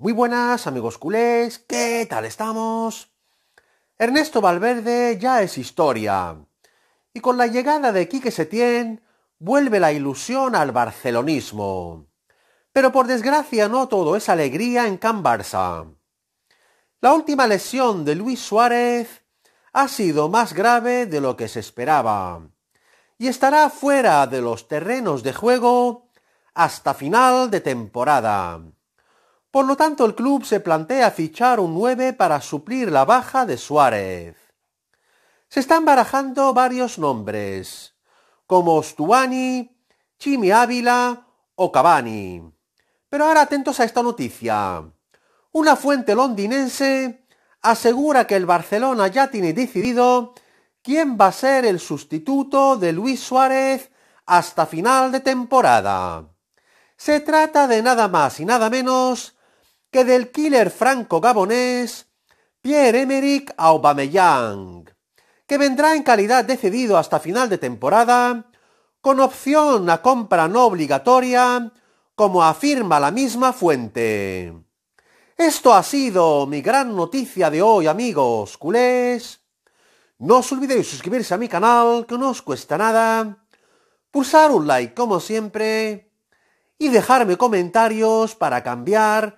Muy buenas amigos culés, ¿qué tal estamos? Ernesto Valverde ya es historia. Y con la llegada de Quique Setién vuelve la ilusión al barcelonismo. Pero por desgracia no todo es alegría en Can Barça. La última lesión de Luis Suárez ha sido más grave de lo que se esperaba y estará fuera de los terrenos de juego hasta final de temporada. Por lo tanto, el club se plantea fichar un 9 para suplir la baja de Suárez. Se están barajando varios nombres, como Stuani, Chimi Ávila o Cavani. Pero ahora atentos a esta noticia. Una fuente londinense asegura que el Barcelona ya tiene decidido quién va a ser el sustituto de Luis Suárez hasta final de temporada. Se trata de nada más y nada menos que del killer franco-gabonés Pierre-Emerick Aubameyang, que vendrá en calidad de cedido hasta final de temporada, con opción a compra no obligatoria, como afirma la misma fuente. Esto ha sido mi gran noticia de hoy, amigos culés. No os olvidéis suscribirse a mi canal, que no os cuesta nada, pulsar un like como siempre y dejarme comentarios para cambiar